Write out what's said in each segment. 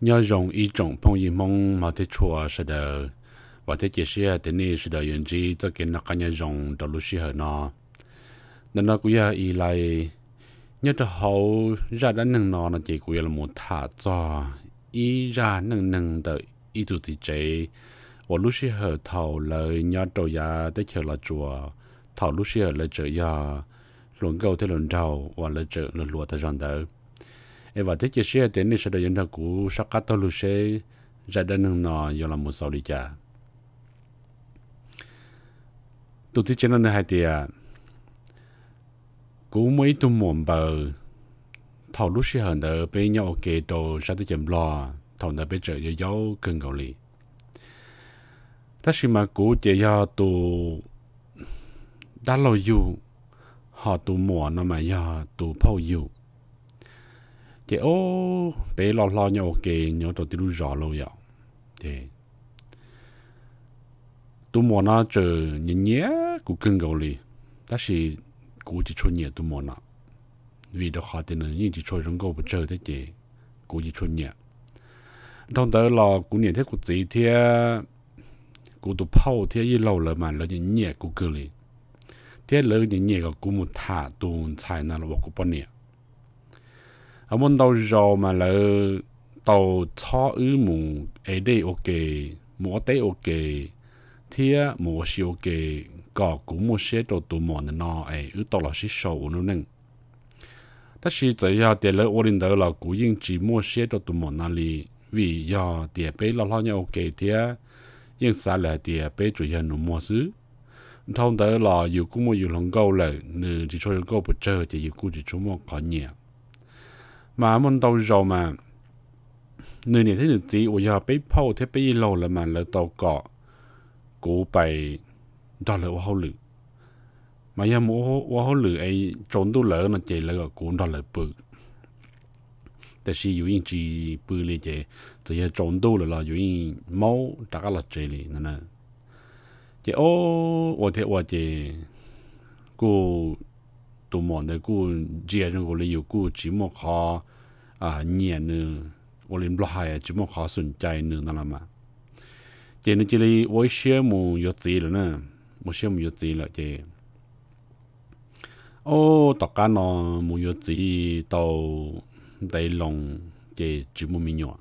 要用一种朋友梦嘛的错是的，或者解释的你是的原因，这个那个要用的路是很呢，那那个要依赖，要的好热的能呢，那结果要么他做，依热能能的一度的这，我路是很头了，要到呀的去了做，头路是了这呀，轮狗的轮到，完了这轮落的上头。e và thích chỉ xe đến nơi sẽ được nhận được cú sắc cát tôi xe ra đơn hàng nọ do là một sầu đi cha tụt thì trên nơi hai tia cú mấy tụm muộn bờ thầu lúc xe hận đỡ bên nhau kề đồ ra tới chậm lo thầu đỡ bên trời gió cơn gạo lì ta xin mà cú chỉ do tụ đã lâu yêu họ tu mùa nó mà do tu phao yêu thì ô bé lo lo nhau ok nhau tổ tiên rõ lâu rồi, thì tôi muốn nó chờ nhẹ nhẹ cũng cưng gầu li ta chỉ của chỉ cho nhẹ tôi muốn nó vì đó khó thì nên chỉ cho chúng gầu chờ thế chứ của chỉ cho nhẹ trong đó là của nhẹ thế của gì thì của tôi phao thì ít lâu rồi mà là nhẹ nhẹ của cưng đi, thế lâu nhẹ nhẹ của của một thả tôi xài nào là của bao nhiêu à muốn đâu rồi mà lỡ tàu cho ư mù ấy ok mua tê ok thì mua xì ok có cũng mua xe đồ tụ mòn nó ấy ư tàu là xí sầu nó nâng ta xí giờ tiền lỡ ổn định là cũng yên chỉ mua xe đồ tụ mòn nó li vì giờ tiền bé lo lo nhau ok thì yên xa lại tiền bé chủ nhân nó mua xứ thông tới là dù cũng mua dù lòng câu là nữ chỉ cho câu bật chơi thì dù cũng chỉ mua có nhiều mà mình tàu rồi mà nơi này thấy được tí ủa giờ bấy phâu thế bấy lâu là mà lỡ tàu cọ cú bày đó là hoa lử mà giờ mua hoa lử ấy trốn tu lỡ nó chạy lỡ cú đó là bự แต่ชีอยู่อินจีปืนเลยเจจะยังจนดูเลยล่ะอยู่อินเมาตากละเจเลยนั่นน่ะเจโอ้ว่าเทว่าเจกู都忙的过节日我里有过寂寞哈啊年呢，我里落海寂寞哈顺ใจ呢，那了嘛。这呢这里我羡慕有字了呢，我羡慕有字了这。哦，大家呢没有字到地龙这寂寞没有。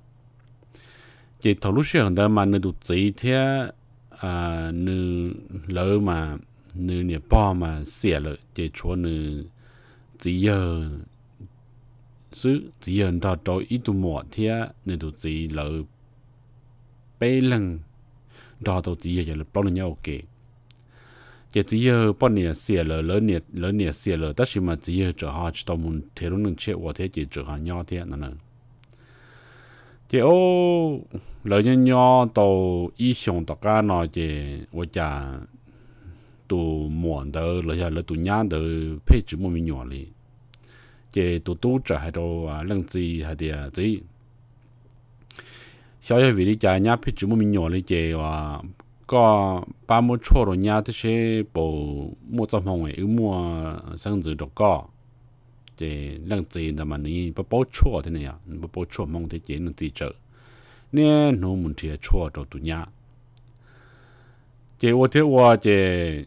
这头路学很多嘛，那都这一天啊，那老嘛。nữ nè bò mà xẻ lợ chế chúa nữ chỉ giờ sự chỉ giờ đó đó ít tu mỏ thia nữ tu chỉ lợ bê lần chỉ giờ là bao nhiêu ok chế chỉ giờ bao nhiêu xẻ lợ nè lỡ nè xẻ lợ tất nhiên mà chỉ giờ cho họ cho mình thế luôn đừng chết hoặc thế chỉ nhau thế nữa chế ô lỡ nhau nhau tàu ít xong tất cả nó chế hoặc là tụ muộn đó là giờ là tụ nhang đó phê chỉ một mình nhỏ li chế tụ tụ trở hay đồ à lăng gì hay thì gì sau khi về đi chạy nhang phê chỉ một mình nhỏ li chế và có ba mươi chỗ rồi nhang thì sẽ bộ mua trong phòng ấy mua sang từ đó, có chế lăng gì là mà ní bao bao chỗ thế này à bao bao chỗ mong thế chế lăng gì chợ nên nó muốn thì chỗ đồ tụ nhang chế tôi thấy tôi chế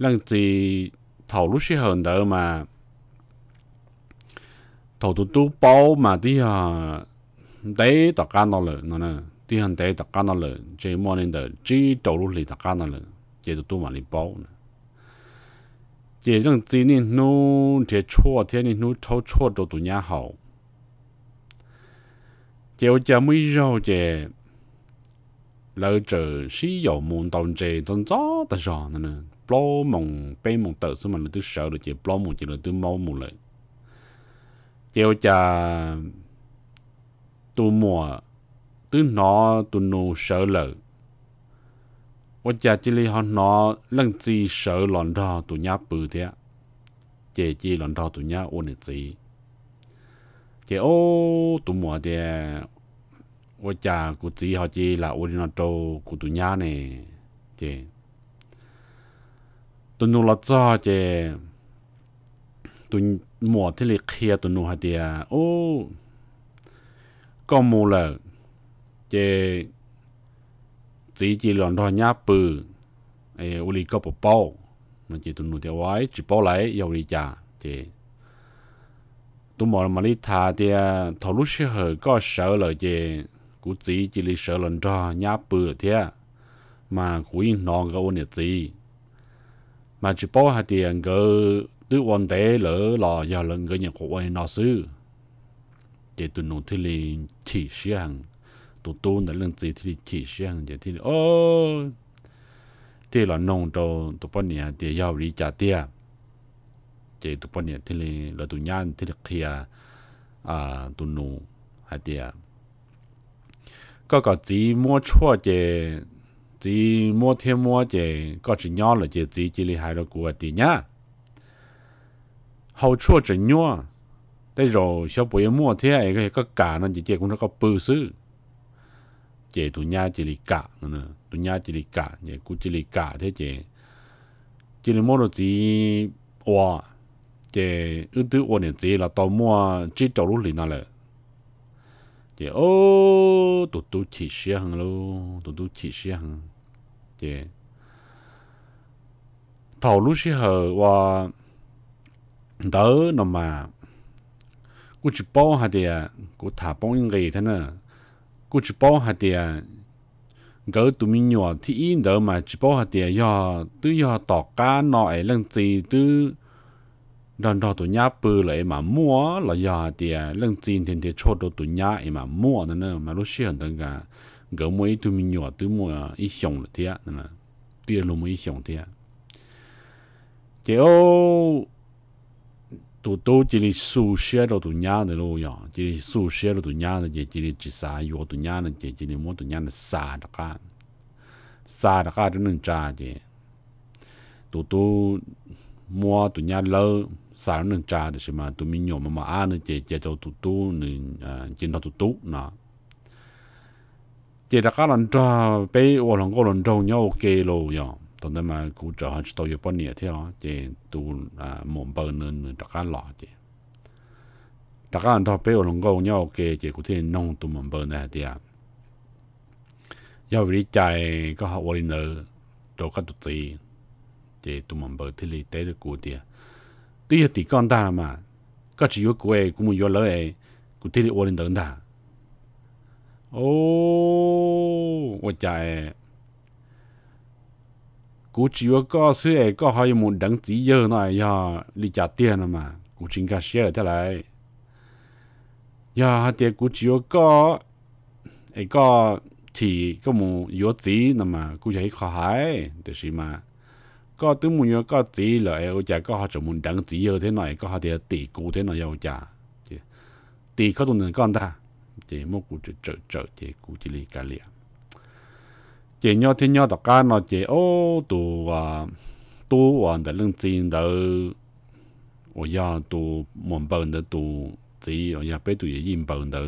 让自己头路是很多嘛，头都都包嘛的啊，得大家那了，那呢，的很得大家那了，这么呢的，这头路里大家那了，也都都嘛里包呢。这让自己努这错，这呢努超错都都伢好，这我家没绕这。lâu chờ xí dầu môn tồn trì tồn gió ta sò nè bó mồng bé mồng tờ số mà nó sợ được chỉ bó mồng chỉ là tôi mau mồng lại chiều chà, tu mua tôi nó tu nô sợ lợi và cha chỉ lấy họ nó lần gì sợ lòn đó tu nhá bự thế chị chỉ lòn đó tu nhá ôn được gì chị ô tu mua thế và cha cụ chị họ chỉ là ôn nó trâu cụ tu nhá nè, chị ตัวนูละจ้าเจตัวหมวดที่เลยเคลียตัวนูฮะเดียโอ้ก็มูละเจจีจีหลอนทอญาปือไอ้อุลีก็ปเป้ามันจีตัวนูเดียวไว้จีเป้าไหลยาวรีจ่าเจตัวหมอมาลิทาเดียทอลุชิเหอก็เสือเลยเจกูจีจีเลยเสือหลอนทอญาปือเทียมากูยิงนองก็อุ่นเนี่ยจี mà chỉ bỏ hạt tiền cái tự quan tế lỡ là giờ lần cái nhận của quan nó sư để tụi nó thì là chỉ sang tụi tôi đã lần gì thì chỉ sang để thì ô thì là nông trâu tụi bọn nhà thì giàu đi trả tiền để tụi bọn nhà thì là là tụi nhà thì là kia à tụi nó hạt tiền có cả chỉ mua chua để chỉ mua thêm mua chỉ có chỉ nhỏ là chỉ chỉ chỉ li hai đó của tí nhá hậu chua chỉ nhỏ đây rồi sau buổi mua thế ấy cái cái cả nó chỉ chỉ cũng nó có bự sư chỉ tụi nhá chỉ li cả nữa tụi nhá chỉ li cả chỉ cũng chỉ li cả thế chỉ chỉ li mua rồi chỉ hoa chỉ ưu tư hoa này chỉ là tao mua chỉ trâu lúc này nào là chỉ ô tụt tụt chỉ xe hàng luôn tụt tụt chỉ xe hàng chế thầu lúc xí hờ và đỡ mà cú chỉ bao hạt địa à, cú thả bao những cái nữa cú chỉ bao hạt địa à, gỡ tụi mình nhỏ thì in đỡ chỉ bao hạt địa giờ tự giờ tỏ cá nội lần gì tự đòn đòn tụi nhá bự lại mà mua là giờ thì à, lần gì thì thì cho đồ tụi nhá mà mua nữa mà lúc xí hờ 等个。gỡ mỗi tụi mình nhỏ tụi mua ít xong là thế nè tia luôn mới xong thế chế tụi tôi chỉ là su xe đồ tụi nhà này luôn nhở chỉ là su xe đồ tụi nhà này chỉ chỉ là chỉ xa yếu tụi nhà này chỉ chỉ là mỗi tụi nhà này xa đặc cả xa đặc cả đến nên cha chứ tụi tôi mua tụi nhà lơ xa đến nên cha thì mà tụi mình nhỏ mà mà ăn này chỉ chỉ cho tụi tôi à chỉ là tụi tôi nè 这大家人抓被我能够人抓 nhau 给了呀，等等嘛，古早还是到一半年天，这都啊蒙白人大家拉的，大家人抓被我能够 nhau 给这古天弄都蒙白那的啊，要为在个好我呢，都个都对，这都蒙白这里带着古的，对呀，地干大了嘛，个只有古哎，古么有了哎，古这里我能等他。ô ôi trời cú chỉ có sữa có hai một đấng chỉ giờ này ya đi trả tiền mà cú chính cả ở thế này ya thì cú chỉ có ấy có thì có một yếu chỉ mà cú chỉ khó hại thế xí mà có tứ một yếu có chỉ là ấy chả có họ chồng một đấng chỉ giờ thế này có họ thì tỷ cú thế này yêu chả tỷ có tụng con ta chế mua cụ chế trợ trợ chế cụ chế li cả liền chế nhau thì nhau đọc cá nó chế ô tu à tu hoàn đã lưng tiền đó ô ya tu mòn bần đó tu chỉ ô ya bé tu ye yin bần đó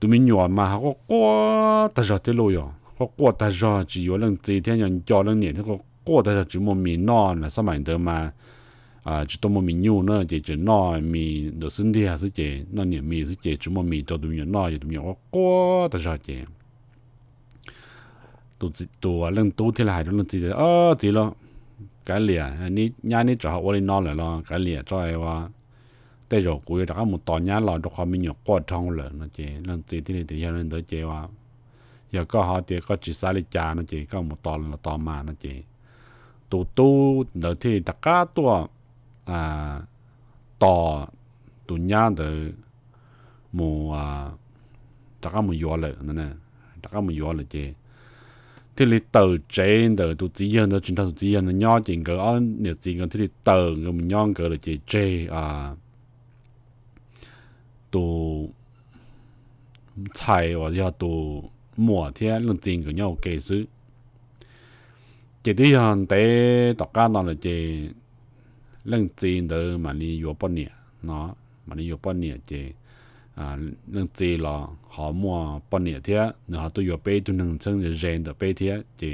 tu mình nhỏ mà họ qua ta giờ thế rồi họ qua ta giờ chỉ có lưng tiền thì nhân cho lưng niệm thì họ qua ta giờ chỉ một miếng non là sao mà được mà à chỉ tôm mì nhiêu nữa chỉ chỉ nọ mì đồ sinh thì hay là chỉ nọ nhiều mì là chỉ chúng mà mì cho tụi mình nọ cho tụi mình quá ta sao chỉ tụi chỉ tụi à, lần tụi thì đứa lần chỉ ờ chỉ lo cái liền anh đi, nhà ní cho họ đi nọ lại lo cái liền cho ai wa tới rồi cuối đó một tòa nhà lo được họ mì nhiều quá trong rồi nó chỉ lần chỉ thì thì lần tới chỉ wa giờ có họ thì có chỉ sai lịch cha nó chỉ có một tòa là tòa mà nó chỉ tụi tụi đợt thì đặt cá tụi à to tu nhá đỡ mù à tất cả mù yếu lệ nè tất cả mù yếu lệ chứ thì lì tờ trên đỡ tu chỉ yên đỡ chúng ta tu chỉ yên nhỏ chỉnh cỡ ăn nhiều chỉ cần thì lì tờ người mình nhon cỡ là chỉ chê à tu chai và giờ tu mùa thiên lần tiền của nhau kể sự chỉ tí hơn tế tộc ca nó là chỉ lưng tiền đó mà đi vô bao nhiêu nó mà đi vô bao nhiêu chứ à lưng tiền là họ mua bao nhiêu thế nó họ tôi vô bé tôi nâng chân rồi rèn được bé thế chứ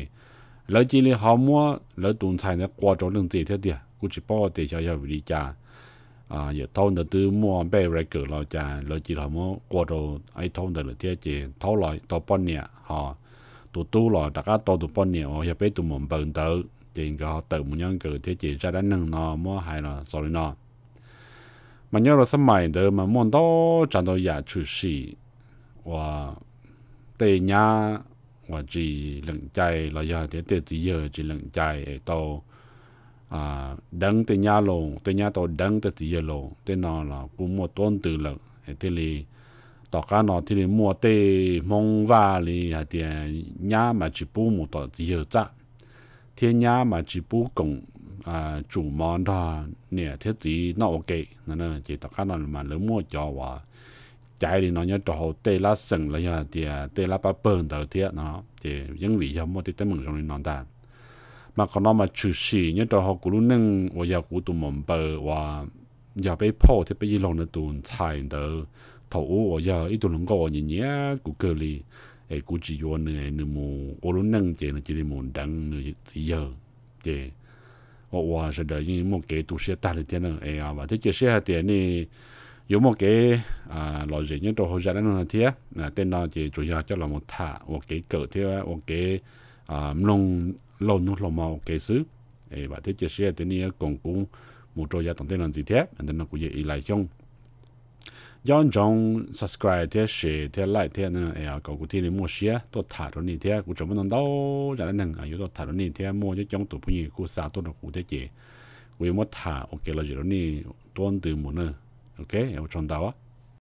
lấy chỉ là họ mua lấy tuần sai nó qua chỗ lần tiền thế đi cũng chỉ bỏ tiền cho nhau đi cha à giờ thâu được từ mua bé rồi cử lo cha lấy chỉ là mua qua chỗ ai thâu được thế chứ thâu lại tao bao nhiêu họ tụ tu là tất cả tao tụt bao nhiêu giờ bé tụi mình bận tới chỉ có tự muốn nhân cử thế chỉ ra đánh nâng nó mua hay là sau nó mà nhớ là sớm mày từ mà muốn đó chẳng đâu giả chủ sĩ và tề nhà và chỉ lận chạy là giờ thế thế chỉ giờ chỉ lận chạy ở à đăng tề nhà lồng tề nhà tàu đăng tề chỉ giờ lồng tề nó là cũng một tuần từ lận thế thì tỏ cá nó thì mua tê mong và thì hay thì nhà mà chỉ bu một tờ chỉ giờ chắc 天涯嘛只不共啊主忙他เนี่ยเทจีนอกเกนั่นน่ะจีตะกันนั่นมันเริ่มมัวจอว่าใจนี่น้อยจะเอาเตละสังเลยอ่ะเดียเตละปะเปิ้นเตอเทียเนาะจียังหวียามอติเตมึงตรงนี้นอนตามาคนมาชื่อสีเนี่ยจะเอากูรู้นึงว่าอยากกูตุ่มมเปอว่าอย่าไปพ่อที่ไปยีลงในตูนชายเตอถูว่าอย่าอีตุ่มลงก็อย่างเงี้ยกูเกลี e ku chi yo ne ne mu o lu nang che ne chi le mu dang ne ti yo che o wa sha da yin mo ke tu she ta le te ne e a ba te che she ha te ne yo mo ke a lo je ne to ho ja na ti ya na te na che chu ya cha la mo tha o ke ko te o ke a mlong lo nu lo ma o ke su e ba te che she te ne kong ku mu to ya yon jong subscribe thế share thế like thế nữa à cậu cũng thế mua xe tôi thả rồi nè thế cũng chẳng muốn đâu giờ nên à yếu tôi thả rồi nè thế mua cho trong tụi bây giờ cũng sao tôi được cũng thế chị cũng muốn thả ok là gì rồi nè tôi từ muốn nữa ok em trong tao á